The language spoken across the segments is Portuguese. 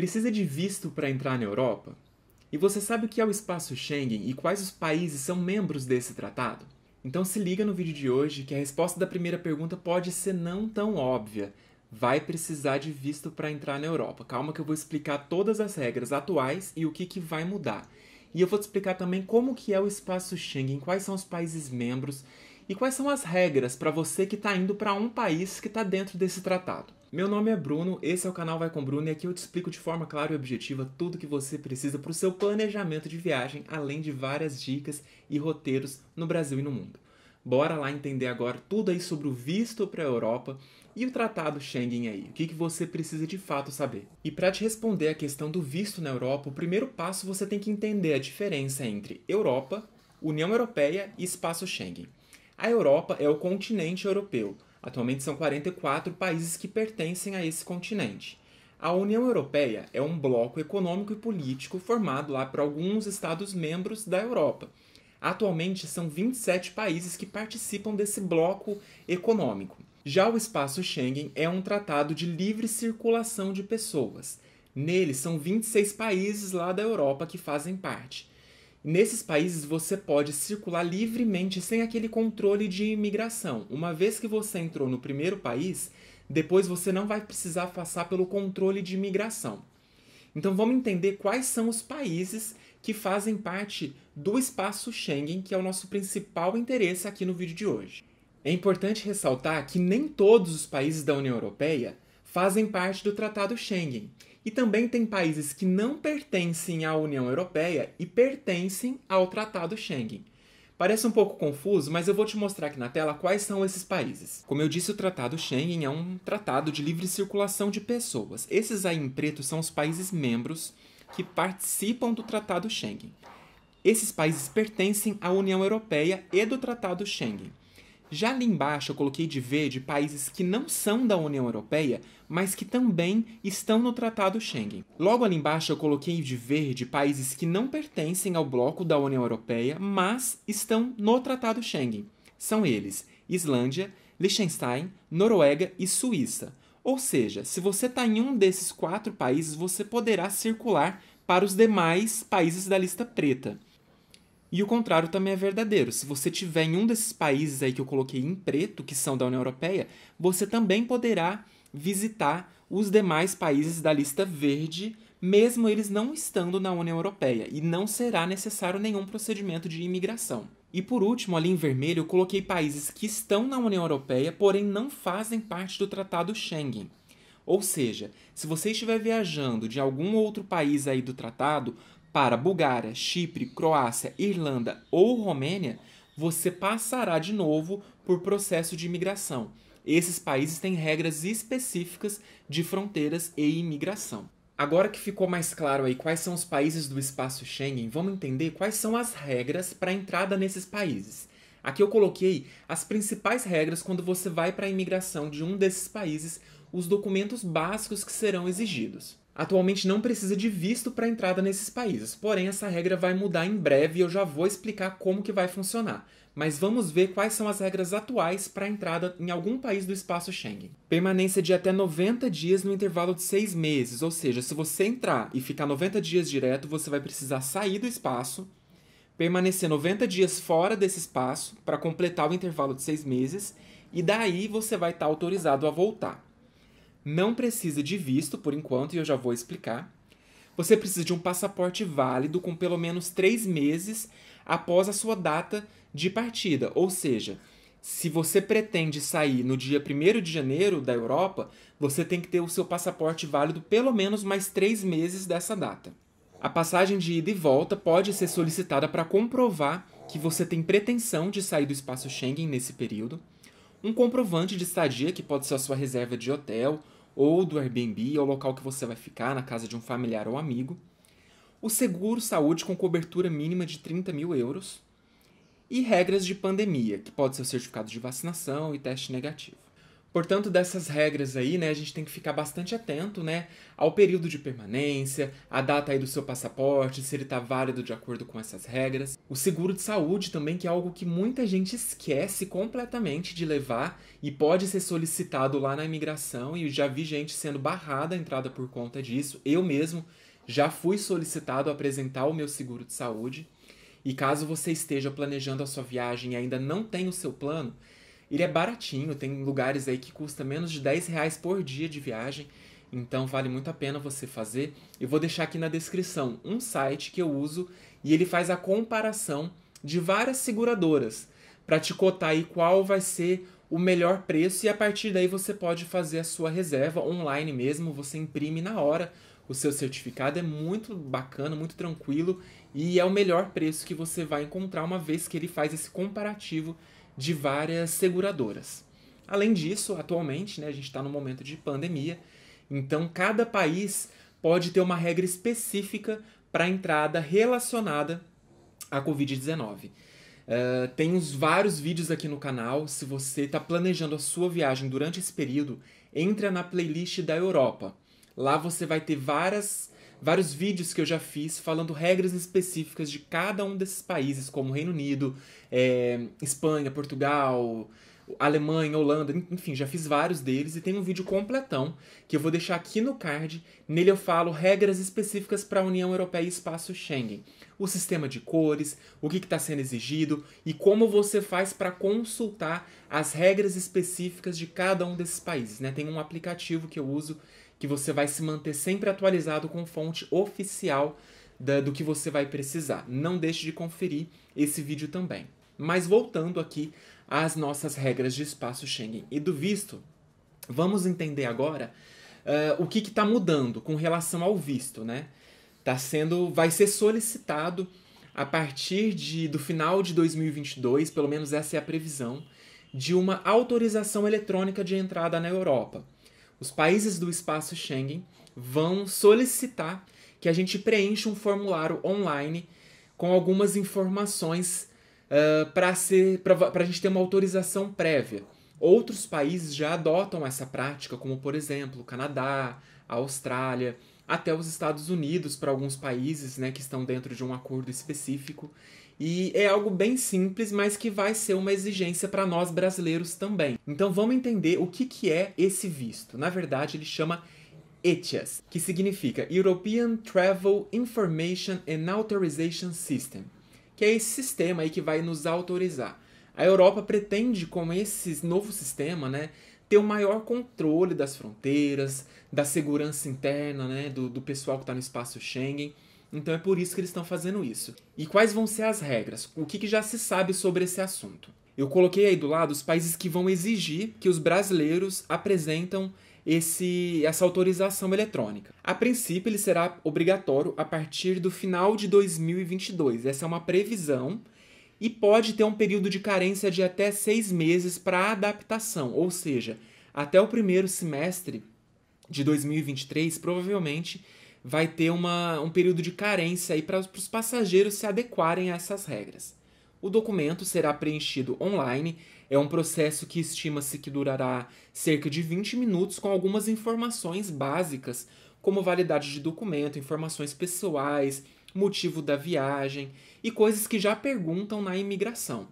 Precisa de visto para entrar na Europa? E você sabe o que é o espaço Schengen e quais os países são membros desse tratado? Então se liga no vídeo de hoje que a resposta da primeira pergunta pode ser não tão óbvia. Vai precisar de visto para entrar na Europa. Calma que eu vou explicar todas as regras atuais e o que, que vai mudar. E eu vou te explicar também como que é o espaço Schengen, quais são os países membros e quais são as regras para você que está indo para um país que está dentro desse tratado. Meu nome é Bruno, esse é o canal Vai com Bruno e aqui eu te explico de forma clara e objetiva tudo o que você precisa para o seu planejamento de viagem, além de várias dicas e roteiros no Brasil e no mundo. Bora lá entender agora tudo aí sobre o visto para a Europa e o Tratado Schengen aí. O que, que você precisa de fato saber? E para te responder a questão do visto na Europa, o primeiro passo você tem que entender a diferença entre Europa, União Europeia e Espaço Schengen. A Europa é o continente europeu Atualmente são 44 países que pertencem a esse continente. A União Europeia é um bloco econômico e político formado lá por alguns Estados-membros da Europa. Atualmente são 27 países que participam desse bloco econômico. Já o espaço Schengen é um tratado de livre circulação de pessoas. Nele são 26 países lá da Europa que fazem parte. Nesses países você pode circular livremente sem aquele controle de imigração. Uma vez que você entrou no primeiro país, depois você não vai precisar passar pelo controle de imigração. Então vamos entender quais são os países que fazem parte do espaço Schengen, que é o nosso principal interesse aqui no vídeo de hoje. É importante ressaltar que nem todos os países da União Europeia fazem parte do Tratado Schengen. E também tem países que não pertencem à União Europeia e pertencem ao Tratado Schengen. Parece um pouco confuso, mas eu vou te mostrar aqui na tela quais são esses países. Como eu disse, o Tratado Schengen é um tratado de livre circulação de pessoas. Esses aí em preto são os países membros que participam do Tratado Schengen. Esses países pertencem à União Europeia e do Tratado Schengen. Já ali embaixo eu coloquei de verde países que não são da União Europeia, mas que também estão no Tratado Schengen. Logo ali embaixo eu coloquei de verde países que não pertencem ao bloco da União Europeia, mas estão no Tratado Schengen. São eles Islândia, Liechtenstein, Noruega e Suíça. Ou seja, se você está em um desses quatro países, você poderá circular para os demais países da lista preta. E o contrário também é verdadeiro. Se você tiver em um desses países aí que eu coloquei em preto, que são da União Europeia, você também poderá visitar os demais países da lista verde, mesmo eles não estando na União Europeia, e não será necessário nenhum procedimento de imigração. E por último, ali em vermelho, eu coloquei países que estão na União Europeia, porém não fazem parte do Tratado Schengen. Ou seja, se você estiver viajando de algum outro país aí do tratado, para Bulgária, Chipre, Croácia, Irlanda ou Romênia, você passará de novo por processo de imigração. Esses países têm regras específicas de fronteiras e imigração. Agora que ficou mais claro aí quais são os países do espaço Schengen, vamos entender quais são as regras para a entrada nesses países. Aqui eu coloquei as principais regras quando você vai para a imigração de um desses países, os documentos básicos que serão exigidos atualmente não precisa de visto para entrada nesses países. Porém, essa regra vai mudar em breve e eu já vou explicar como que vai funcionar. Mas vamos ver quais são as regras atuais para entrada em algum país do espaço Schengen. Permanência de até 90 dias no intervalo de 6 meses, ou seja, se você entrar e ficar 90 dias direto, você vai precisar sair do espaço, permanecer 90 dias fora desse espaço para completar o intervalo de 6 meses, e daí você vai estar tá autorizado a voltar não precisa de visto por enquanto, e eu já vou explicar. Você precisa de um passaporte válido com pelo menos três meses após a sua data de partida. Ou seja, se você pretende sair no dia 1 de janeiro da Europa, você tem que ter o seu passaporte válido pelo menos mais três meses dessa data. A passagem de ida e volta pode ser solicitada para comprovar que você tem pretensão de sair do espaço Schengen nesse período um comprovante de estadia, que pode ser a sua reserva de hotel ou do Airbnb, ao local que você vai ficar, na casa de um familiar ou amigo, o seguro saúde com cobertura mínima de 30 mil euros e regras de pandemia, que pode ser o certificado de vacinação e teste negativo. Portanto, dessas regras aí, né, a gente tem que ficar bastante atento, né, ao período de permanência, a data aí do seu passaporte, se ele está válido de acordo com essas regras. O seguro de saúde também, que é algo que muita gente esquece completamente de levar e pode ser solicitado lá na imigração e já vi gente sendo barrada a entrada por conta disso. Eu mesmo já fui solicitado a apresentar o meu seguro de saúde. E caso você esteja planejando a sua viagem e ainda não tenha o seu plano, ele é baratinho, tem lugares aí que custa menos de 10 reais por dia de viagem. Então vale muito a pena você fazer. Eu vou deixar aqui na descrição um site que eu uso e ele faz a comparação de várias seguradoras para te cotar aí qual vai ser o melhor preço e a partir daí você pode fazer a sua reserva online mesmo, você imprime na hora o seu certificado, é muito bacana, muito tranquilo e é o melhor preço que você vai encontrar uma vez que ele faz esse comparativo de várias seguradoras. Além disso, atualmente, né, a gente está no momento de pandemia, então cada país pode ter uma regra específica para entrada relacionada à Covid-19. Uh, eh, tem uns vários vídeos aqui no canal. Se você está planejando a sua viagem durante esse período, entra na playlist da Europa. Lá você vai ter várias vários vídeos que eu já fiz falando regras específicas de cada um desses países, como Reino Unido, é, Espanha, Portugal, Alemanha, Holanda, enfim, já fiz vários deles e tem um vídeo completão que eu vou deixar aqui no card. Nele eu falo regras específicas para a União Europeia e Espaço Schengen, o sistema de cores, o que está sendo exigido e como você faz para consultar as regras específicas de cada um desses países. Né? Tem um aplicativo que eu uso que você vai se manter sempre atualizado com fonte oficial da, do que você vai precisar. Não deixe de conferir esse vídeo também. Mas voltando aqui às nossas regras de espaço Schengen e do visto, vamos entender agora uh, o que está mudando com relação ao visto, né? Tá sendo, vai ser solicitado a partir de, do final de 2022, pelo menos essa é a previsão, de uma autorização eletrônica de entrada na Europa os países do espaço Schengen vão solicitar que a gente preencha um formulário online com algumas informações uh, para a gente ter uma autorização prévia. Outros países já adotam essa prática, como por exemplo o Canadá, a Austrália, até os Estados Unidos para alguns países né, que estão dentro de um acordo específico. E é algo bem simples, mas que vai ser uma exigência para nós brasileiros também. Então vamos entender o que, que é esse visto. Na verdade, ele chama ETIAS, que significa European Travel Information and Authorization System, que é esse sistema aí que vai nos autorizar. A Europa pretende, com esse novo sistema, né, ter o um maior controle das fronteiras, da segurança interna, né, do, do pessoal que está no espaço Schengen. Então é por isso que eles estão fazendo isso. E quais vão ser as regras? O que, que já se sabe sobre esse assunto? Eu coloquei aí do lado os países que vão exigir que os brasileiros apresentam esse, essa autorização eletrônica. A princípio, ele será obrigatório a partir do final de 2022. Essa é uma previsão e pode ter um período de carência de até seis meses para adaptação, ou seja, até o primeiro semestre de 2023, provavelmente vai ter uma, um período de carência aí para os passageiros se adequarem a essas regras. O documento será preenchido online, é um processo que estima-se que durará cerca de 20 minutos com algumas informações básicas, como validade de documento, informações pessoais, motivo da viagem e coisas que já perguntam na imigração.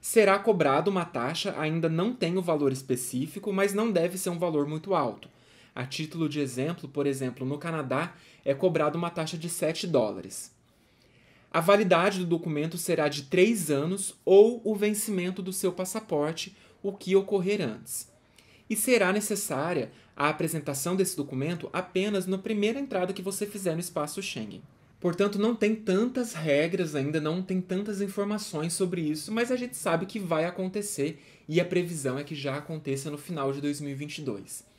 Será cobrada uma taxa, ainda não tem o valor específico, mas não deve ser um valor muito alto a título de exemplo, por exemplo, no Canadá é cobrada uma taxa de 7 dólares. A validade do documento será de 3 anos ou o vencimento do seu passaporte, o que ocorrer antes. E será necessária a apresentação desse documento apenas na primeira entrada que você fizer no espaço Schengen. Portanto, não tem tantas regras ainda, não tem tantas informações sobre isso, mas a gente sabe que vai acontecer e a previsão é que já aconteça no final de 2022.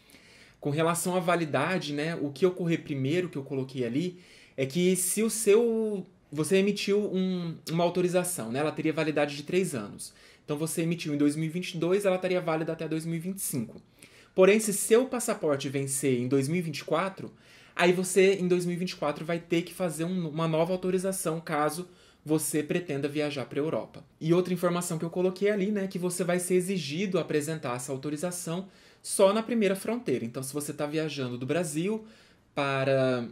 Com relação à validade, né, o que ocorrer primeiro que eu coloquei ali é que se o seu você emitiu um, uma autorização, né? Ela teria validade de três anos. Então você emitiu em 2022, ela estaria válida até 2025. Porém, se seu passaporte vencer em 2024, aí você em 2024 vai ter que fazer um, uma nova autorização caso você pretenda viajar para a Europa. E outra informação que eu coloquei ali, né, que você vai ser exigido apresentar essa autorização só na primeira fronteira. Então, se você está viajando do Brasil para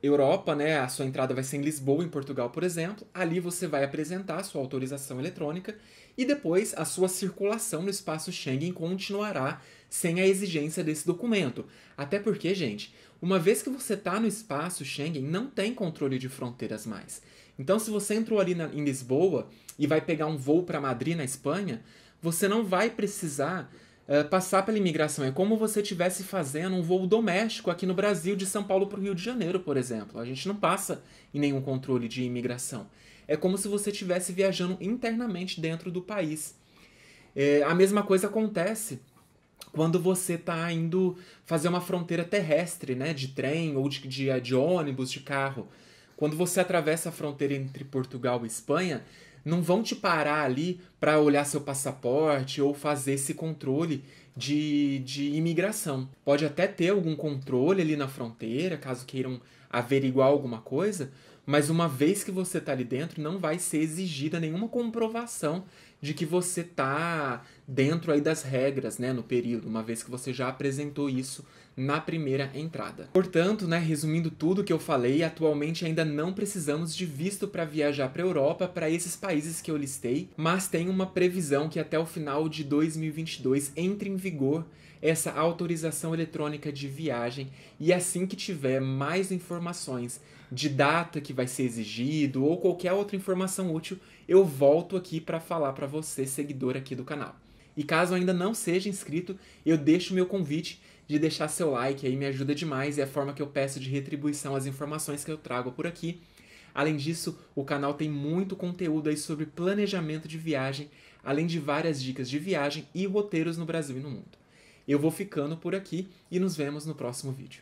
Europa, né, a sua entrada vai ser em Lisboa, em Portugal, por exemplo. Ali você vai apresentar a sua autorização eletrônica e depois a sua circulação no espaço Schengen continuará sem a exigência desse documento. Até porque, gente, uma vez que você está no espaço Schengen, não tem controle de fronteiras mais. Então, se você entrou ali na, em Lisboa e vai pegar um voo para Madrid, na Espanha, você não vai precisar eh, passar pela imigração. É como você estivesse fazendo um voo doméstico aqui no Brasil, de São Paulo para o Rio de Janeiro, por exemplo. A gente não passa em nenhum controle de imigração. É como se você estivesse viajando internamente dentro do país. É, a mesma coisa acontece quando você está indo fazer uma fronteira terrestre, né? De trem ou de, de, de ônibus, de carro. Quando você atravessa a fronteira entre Portugal e Espanha, não vão te parar ali para olhar seu passaporte ou fazer esse controle de, de imigração. Pode até ter algum controle ali na fronteira, caso queiram averiguar alguma coisa, mas uma vez que você está ali dentro, não vai ser exigida nenhuma comprovação de que você tá dentro aí das regras, né, no período, uma vez que você já apresentou isso na primeira entrada. Portanto, né, resumindo tudo que eu falei, atualmente ainda não precisamos de visto para viajar para a Europa, para esses países que eu listei, mas tem uma previsão que até o final de 2022 entre em vigor essa autorização eletrônica de viagem e assim que tiver mais informações de data que vai ser exigido ou qualquer outra informação útil, eu volto aqui para falar para você, seguidor aqui do canal. E caso ainda não seja inscrito, eu deixo meu convite de deixar seu like, aí me ajuda demais, é a forma que eu peço de retribuição às informações que eu trago por aqui. Além disso, o canal tem muito conteúdo aí sobre planejamento de viagem, além de várias dicas de viagem e roteiros no Brasil e no mundo. Eu vou ficando por aqui e nos vemos no próximo vídeo.